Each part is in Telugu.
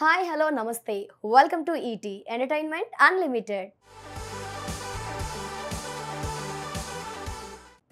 Hi, hello, namaste. Welcome to ET Entertainment Unlimited.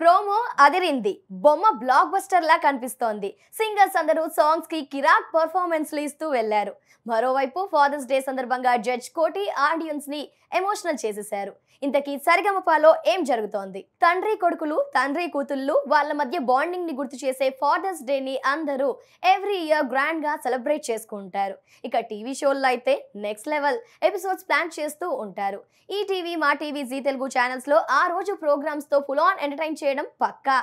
Promo అదిరింది బొమ్మ బ్లాక్ బస్టర్ లా కనిపిస్తోంది సింగర్స్ అందరూ సాంగ్స్ కి కిరాక్ పర్ఫార్మెన్స్లు ఇస్తూ వెళ్లారు మరోవైపు ఫాదర్స్ డే సందర్భంగా జడ్జ్ కోటి ఆడియన్స్ ని ఎమోషనల్ చేసేశారు ఇంతకీ సరిగమపాలో ఏం జరుగుతోంది తండ్రి కొడుకులు తండ్రి కూతుళ్ళు వాళ్ళ మధ్య బాండింగ్ ని గుర్తు చేసే ఫాదర్స్ డే ని అందరూ ఎవ్రీ ఇయర్ గ్రాండ్ గా సెలబ్రేట్ చేసుకుంటారు ఇక టీవీ షోల్లో అయితే నెక్స్ట్ లెవెల్ ఎపిసోడ్స్ ప్లాన్ చేస్తూ ఉంటారు ఈ టీవీ మా టీవీ జీ తెలుగు ఛానల్స్ లో ఆ రోజు ప్రోగ్రామ్స్ తో ఫుల్ ఆన్ ఎంటర్టైన్ చేయడం చేయడం పక్కా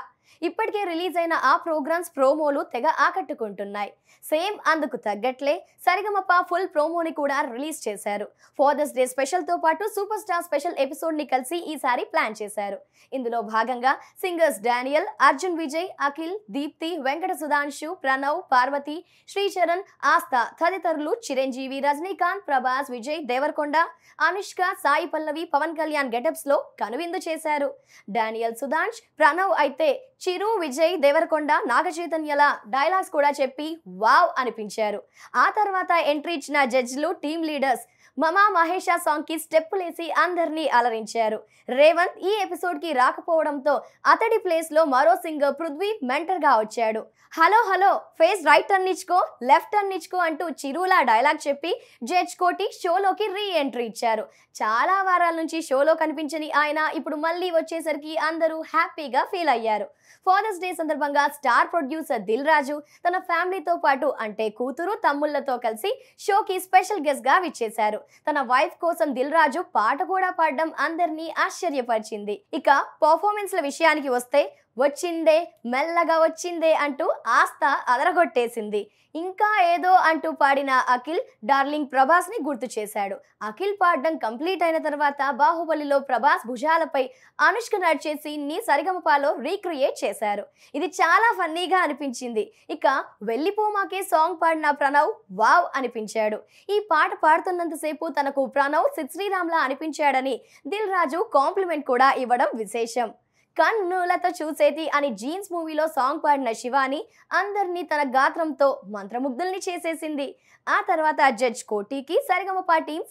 ఇప్పటికే రిలీజ్ అయిన ఆ ప్రోగ్రామ్స్ ప్రోమోలు తెగ ఆకట్టుకుంటున్నాయి సేమ్ అందుకు తగ్గట్లే సరిగమప ఫుల్ ప్రోమోని కూడా రిలీజ్ చేశారు ఫాదర్స్ డే స్పెషల్తో పాటు సూపర్ స్టార్ స్పెషల్ ఎపిసోడ్ని కలిసి ఈసారి ప్లాన్ చేశారు ఇందులో భాగంగా సింగర్స్ డానియల్ అర్జున్ విజయ్ అఖిల్ దీప్తి వెంకట సుధాంశు ప్రణవ్ పార్వతి శ్రీచరణ్ ఆస్థ తదితరులు చిరంజీవి రజనీకాంత్ ప్రభాస్ విజయ్ దేవరకొండ అనుష్క సాయి పల్లవి పవన్ కళ్యాణ్ గెటప్స్లో కనువిందు చేశారు డానియల్ సుధాంష్ ప్రణవ్ అయితే చిరు విజయ్ దేవరకొండ నాగచైతన్యల డైలాగ్స్ కూడా చెప్పి వావ్ అనిపించారు ఆ తర్వాత ఎంట్రీ ఇచ్చిన జడ్జిలు team leaders Mama Mahesha song కి స్టెప్పులేసి అందరినీ అలరించారు రేవంత్ ఈ ఎపిసోడ్ కి రాకపోవడంతో అతడి ప్లేస్ లో మరో సింగర్ పృథ్వీ మెంటర్ గా వచ్చాడు హలో హలో ఫేస్ రైట్ టర్నిచ్చుకో లెఫ్ట్ టర్నిచ్చుకో అంటూ చిరులా డైలాగ్ చెప్పి జడ్జ్ కోటి షోలోకి రీ ఎంట్రీ ఇచ్చారు చాలా వారాల నుంచి షోలో కనిపించని ఆయన ఇప్పుడు మళ్ళీ వచ్చేసరికి అందరూ హ్యాపీగా ఫీల్ అయ్యారు ఫాదర్స్ డే సందర్భంగా స్టార్ ప్రొడ్యూసర్ దిల్ రాజు తన ఫ్యామిలీతో పాటు అంటే కూతురు తమ్ముళ్లతో కలిసి షోకి స్పెషల్ గెస్ట్ గా విచ్చేశారు తన వైఫ్ కోసం దిల్ రాజు పాట కూడా పాడడం అందరినీ ఆశ్చర్యపరిచింది ఇక పర్ఫార్మెన్స్ల విషయానికి వస్తే వచ్చిందే మెల్లగా వచ్చిందే అంటూ ఆస్థ అదరగొట్టేసింది ఇంకా ఏదో అంటూ పాడిన అఖిల్ డార్లింగ్ ప్రభాస్ని గుర్తు చేశాడు అఖిల్ పాడడం కంప్లీట్ అయిన తర్వాత బాహుబలిలో ప్రభాస్ భుజాలపై అనుష్క నడిచే నీ సరిగమపాలో రీక్రియేట్ చేశారు ఇది చాలా ఫన్నీగా అనిపించింది ఇక వెళ్ళిపోమాకే సాంగ్ పాడిన ప్రణవ్ వావ్ అనిపించాడు ఈ పాట పాడుతున్నంతసేపు తనకు ప్రణవ్ సిత్ శ్రీరామ్లా అనిపించాడని దిల్ రాజు కాంప్లిమెంట్ కూడా ఇవ్వడం విశేషం కన్నులతో చూసేది అని జీన్స్ మూవీలో సాంగ్ పాడిన శివాని అందరినీ తన గాత్రంతో మంత్రముగ్ధుల్ని చేసేసింది ఆ తర్వాత జడ్జ్ కోటీకి సరిగమప టీం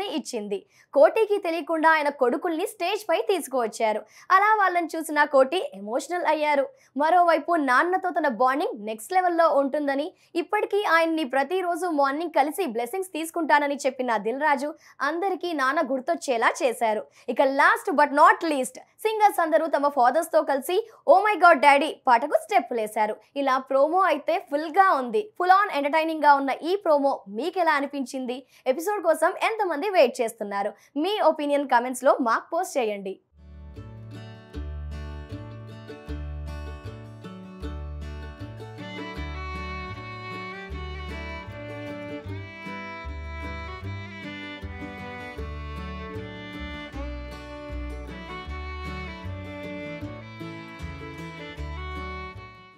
ని ఇచ్చింది కోటీకి తెలియకుండా ఆయన కొడుకుల్ని స్టేజ్ పై తీసుకువచ్చారు అలా వాళ్ళని చూసిన కోటి ఎమోషనల్ అయ్యారు మరోవైపు నాన్నతో తన బాండింగ్ నెక్స్ట్ లెవెల్లో ఉంటుందని ఇప్పటికీ ఆయన్ని ప్రతిరోజు మార్నింగ్ కలిసి బ్లెస్సింగ్స్ తీసుకుంటానని చెప్పిన దిల్ రాజు అందరికీ నాన్న గుర్తొచ్చేలా చేశారు ఇక last but not least singers అందరూ తమ ఫాదర్స్ తో కలిసి ఓ మై గాడ్ డాడీ పాటకు స్టెప్ లేశారు ఇలా ప్రోమో అయితే ఫుల్ గా ఉంది ఫుల్ ఆన్ ఎంటర్టైనింగ్ గా ఉన్న ఈ ప్రోమో మీకు ఎలా అనిపించింది ఎపిసోడ్ కోసం ఎంతమంది వెయిట్ చేస్తున్నారు మీ ఒపీనియన్ కమెంట్స్ లో మాకు పోస్ట్ చేయండి